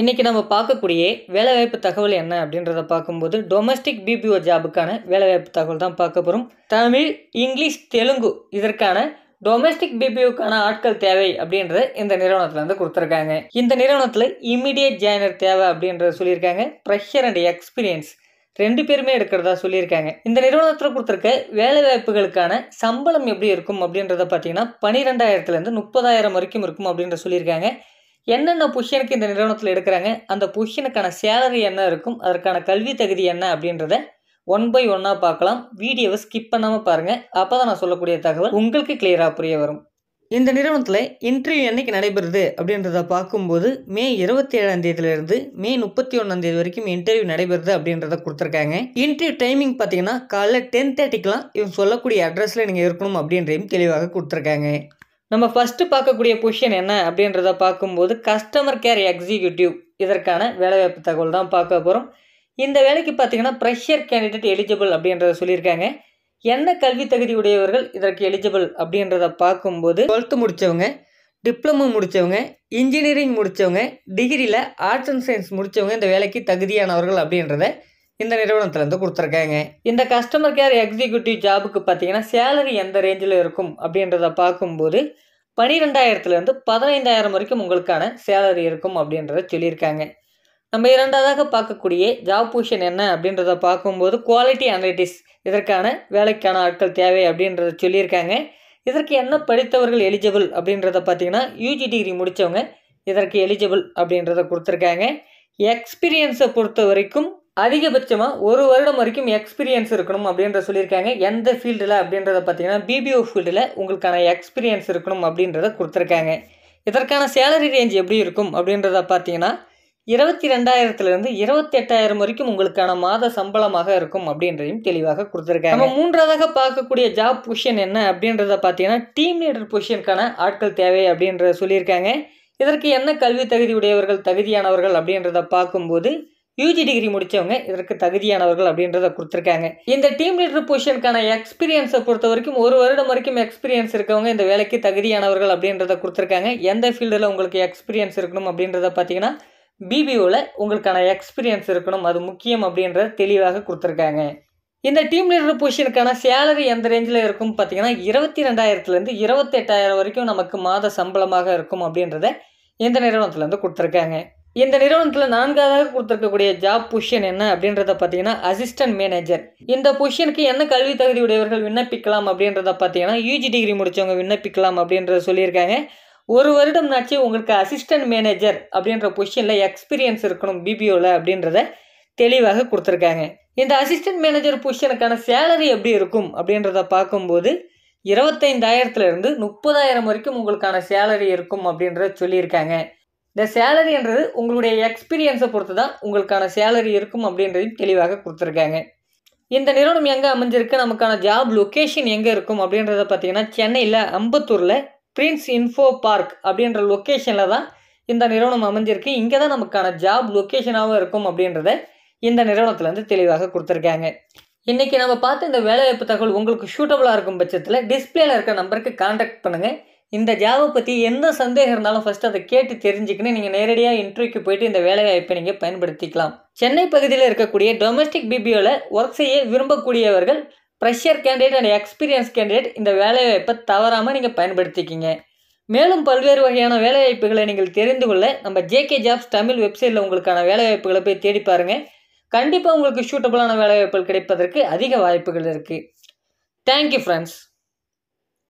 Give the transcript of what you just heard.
இன்றைக்கி நம்ம பார்க்கக்கூடிய வேலைவாய்ப்பு தகவல் என்ன அப்படின்றத பார்க்கும்போது டொமஸ்டிக் பிபிஓ ஜாபுக்கான வேலைவாய்ப்பு தகவல் தான் பார்க்க போகிறோம் தமிழ் இங்கிலீஷ் தெலுங்கு இதற்கான டொமஸ்டிக் பிபிஓக்கான ஆட்கள் தேவை அப்படின்றத இந்த நிறுவனத்தில் வந்து கொடுத்துருக்காங்க இந்த நிறுவனத்தில் இமீடியட் ஜாயினர் தேவை அப்படின்றத சொல்லியிருக்காங்க ப்ரெஷர் அண்ட் எக்ஸ்பீரியன்ஸ் ரெண்டு பேருமே எடுக்கிறதா சொல்லியிருக்காங்க இந்த நிறுவனத்தில் கொடுத்துருக்க வேலை வாய்ப்புகளுக்கான சம்பளம் எப்படி இருக்கும் அப்படின்றத பார்த்தீங்கன்னா பன்னிரெண்டாயிரத்துலேருந்து முப்பதாயிரம் வரைக்கும் இருக்கும் அப்படின்ற சொல்லியிருக்காங்க என்னென்ன பொசிஷனுக்கு இந்த நிறுவனத்தில் எடுக்கிறாங்க அந்த பொசிஷனுக்கான சேலரி என்ன இருக்கும் அதற்கான கல்வி தகுதி என்ன அப்படின்றத ஒன் பை ஒன்னாக பார்க்கலாம் வீடியோவை ஸ்கிப் பண்ணாமல் பாருங்கள் அப்போ தான் நான் சொல்லக்கூடிய தகவல் உங்களுக்கு கிளியராக புரிய வரும் இந்த நிறுவனத்தில் இன்டர்வியூ என்றைக்கு நடைபெறுது அப்படின்றத பார்க்கும்போது மே இருபத்தி ஏழாம் தேதியிலிருந்து மே முப்பத்தி ஒன்றாம் தேதி வரைக்கும் இன்டர்வியூ நடைபெறுது அப்படின்றத கொடுத்துருக்காங்க இன்டர்வியூ டைமிங் பார்த்தீங்கன்னா காலைல டென் தேர்ட்டிக்கெலாம் இவங்க சொல்லக்கூடிய அட்ரஸில் நீங்கள் இருக்கணும் அப்படின்றையும் தெளிவாக கொடுத்துருக்காங்க நம்ம ஃபஸ்ட்டு பார்க்கக்கூடிய பொசிஷன் என்ன அப்படின்றத பார்க்கும்போது கஸ்டமர் கேர் எக்ஸிக்யூட்டிவ் இதற்கான வேலைவாய்ப்பு தகவல் தான் பார்க்க போகிறோம் இந்த வேலைக்கு பார்த்தீங்கன்னா ப்ரெஷர் கேண்டிடேட் எலிஜிபிள் அப்படின்றத சொல்லியிருக்காங்க என்ன கல்வி தகுதி உடையவர்கள் இதற்கு எலிஜிபிள் அப்படின்றத பார்க்கும்போது டுவெல்த்து முடித்தவங்க டிப்ளமோ முடித்தவங்க இன்ஜினியரிங் முடித்தவங்க டிகிரியில் ஆர்ட்ஸ் அண்ட் சயின்ஸ் முடித்தவங்க இந்த வேலைக்கு தகுதியானவர்கள் அப்படின்றத இந்த நிறுவனத்திலேருந்து கொடுத்துருக்காங்க இந்த கஸ்டமர் கேர் எக்ஸிக்யூட்டிவ் ஜாபுக்கு பார்த்தீங்கன்னா சேலரி எந்த ரேஞ்சில் இருக்கும் அப்படின்றத பார்க்கும்போது பனிரெண்டாயிரத்துலேருந்து பதினைந்தாயிரம் வரைக்கும் உங்களுக்கான சேலரி இருக்கும் அப்படின்றத சொல்லியிருக்காங்க நம்ம இரண்டாவதாக பார்க்கக்கூடிய ஜாப் பொசிஷன் என்ன அப்படின்றத பார்க்கும்போது குவாலிட்டி அனலிட்டிஸ் இதற்கான வேலைக்கான ஆட்கள் தேவை அப்படின்றத சொல்லியிருக்காங்க இதற்கு என்ன படித்தவர்கள் எலிஜிபிள் அப்படின்றத பார்த்தீங்கன்னா யூஜி டிகிரி முடித்தவங்க இதற்கு எலிஜிபிள் அப்படின்றத கொடுத்துருக்காங்க எக்ஸ்பீரியன்ஸை பொறுத்த வரைக்கும் அதிகபட்சமாக ஒரு வருடம் வரைக்கும் எக்ஸ்பீரியன்ஸ் இருக்கணும் அப்படின்ற சொல்லியிருக்காங்க எந்த ஃபீல்டில் அப்படின்றத பார்த்தீங்கன்னா பிபிஓ ஃபீல்டில் உங்களுக்கான எக்ஸ்பீரியன்ஸ் இருக்கணும் அப்படின்றத கொடுத்துருக்காங்க இதற்கான சேலரி ரேஞ்ச் எப்படி இருக்கும் அப்படின்றத பார்த்தீங்கன்னா இருபத்தி ரெண்டாயிரத்துலேருந்து இருபத்தெட்டாயிரம் வரைக்கும் உங்களுக்கான மாத சம்பளமாக இருக்கும் அப்படின்றதையும் தெளிவாக கொடுத்துருக்காங்க நம்ம மூன்றாவதாக பார்க்கக்கூடிய ஜாப் பொசிஷன் என்ன அப்படின்றத பார்த்தீங்கன்னா டீம் லீடர் பொசிஷனுக்கான ஆட்கள் தேவை அப்படின்றத சொல்லியிருக்காங்க இதற்கு என்ன கல்வி தகுதி உடையவர்கள் தகுதியானவர்கள் அப்படின்றத பார்க்கும்போது யூஜி டிகிரி முடித்தவங்க இதற்கு தகுதியானவர்கள் அப்படின்றத கொடுத்துருக்காங்க இந்த டீம் லீடர் பொசிஷனுக்கான எக்ஸ்பீரியன்ஸை பொறுத்த வரைக்கும் ஒரு வருடம் வரைக்கும் எக்ஸ்பீரியன்ஸ் இருக்கவங்க இந்த வேலைக்கு தகுதியானவர்கள் அப்படின்றத கொடுத்துருக்காங்க எந்த ஃபீல்டில் உங்களுக்கு எக்ஸ்பீரியன்ஸ் இருக்கணும் அப்படின்றத பார்த்தீங்கன்னா பிபிஓவில் உங்களுக்கான எக்ஸ்பீரியன்ஸ் இருக்கணும் அது முக்கியம் அப்படின்றத தெளிவாக கொடுத்துருக்காங்க இந்த டீம் லீடர் பொசிஷனுக்கான சேலரி எந்த ரேஞ்சில் இருக்கும் பார்த்தீங்கன்னா இருபத்தி ரெண்டாயிரத்துலேருந்து இருபத்தெட்டாயிரம் வரைக்கும் நமக்கு மாத சம்பளமாக இருக்கும் அப்படின்றத இந்த நிறுவனத்துலேருந்து கொடுத்துருக்காங்க இந்த நிறுவனத்தில் நான்காவதாக கொடுத்துருக்கக்கூடிய ஜாப் பொசிஷன் என்ன அப்படின்றத பார்த்தீங்கன்னா அசிஸ்டன்ட் மேனேஜர் இந்த பொசிஷனுக்கு என்ன கல்வி தகுதி உடையவர்கள் விண்ணப்பிக்கலாம் அப்படின்றத பார்த்தீங்கன்னா யூஜி டிகிரி முடித்தவங்க விண்ணப்பிக்கலாம் அப்படின்றத சொல்லியிருக்காங்க ஒரு வருடம் நாச்சு உங்களுக்கு அசிஸ்டன்ட் மேனேஜர் அப்படின்ற பொசிஷனில் எக்ஸ்பீரியன்ஸ் இருக்கணும் பிபிஓவில் அப்படின்றத தெளிவாக கொடுத்துருக்காங்க இந்த அசிஸ்டன்ட் மேனேஜர் பொசிஷனுக்கான சேலரி எப்படி இருக்கும் அப்படின்றத பார்க்கும்போது இருபத்தைந்தாயிரத்துலேருந்து முப்பதாயிரம் வரைக்கும் உங்களுக்கான சேலரி இருக்கும் அப்படின்றத சொல்லியிருக்காங்க இந்த சேலரின்றது உங்களுடைய எக்ஸ்பீரியன்ஸை பொறுத்து தான் உங்களுக்கான சேலரி இருக்கும் அப்படின்றதையும் தெளிவாக கொடுத்துருக்காங்க இந்த நிறுவனம் எங்கே அமைஞ்சிருக்கு நமக்கான ஜாப் லொக்கேஷன் எங்கே இருக்கும் அப்படின்றத பார்த்தீங்கன்னா சென்னையில் அம்பத்தூரில் பிரின்ஸ் இன்ஃபோ பார்க் அப்படின்ற லொக்கேஷனில் தான் இந்த நிறுவனம் அமைஞ்சிருக்கு இங்கே தான் நமக்கான ஜாப் லொக்கேஷனாகவும் இருக்கும் அப்படின்றத இந்த நிறுவனத்துலேருந்து தெளிவாக கொடுத்துருக்காங்க இன்றைக்கி நம்ம பார்த்து இந்த வேலைவாய்ப்பு தகவல் உங்களுக்கு ஷூட்டபுளாக இருக்கும் பட்சத்தில் டிஸ்பிளேயில் இருக்க நம்பருக்கு கான்டாக்ட் பண்ணுங்கள் இந்த ஜாபை பற்றி எந்த சந்தேகம் இருந்தாலும் ஃபஸ்ட்டு அதை கேட்டு தெரிஞ்சுக்கணும் நீங்கள் நேரடியாக இன்டர்வியூக்கு போயிட்டு இந்த வேலைவாய்ப்பை நீங்கள் பயன்படுத்திக்கலாம் சென்னை பகுதியில் இருக்கக்கூடிய டொமஸ்டிக் பிபிஓவில் ஒர்க் செய்ய விரும்பக்கூடியவர்கள் fresher candidate and experience candidate இந்த வேலைவாய்ப்பை தவறாமல் நீங்கள் பயன்படுத்திக்கிங்க மேலும் பல்வேறு வகையான வேலைவாய்ப்புகளை நீங்கள் தெரிந்து கொள்ள நம்ம ஜேகே ஜாப்ஸ் தமிழ் வெப்சைட்டில் உங்களுக்கான வேலைவாய்ப்புகளை போய் தேடி பாருங்கள் கண்டிப்பாக உங்களுக்கு சூட்டபுளான வேலைவாய்ப்புகள் கிடைப்பதற்கு அதிக வாய்ப்புகள் இருக்குது தேங்க்யூ ஃப்ரெண்ட்ஸ்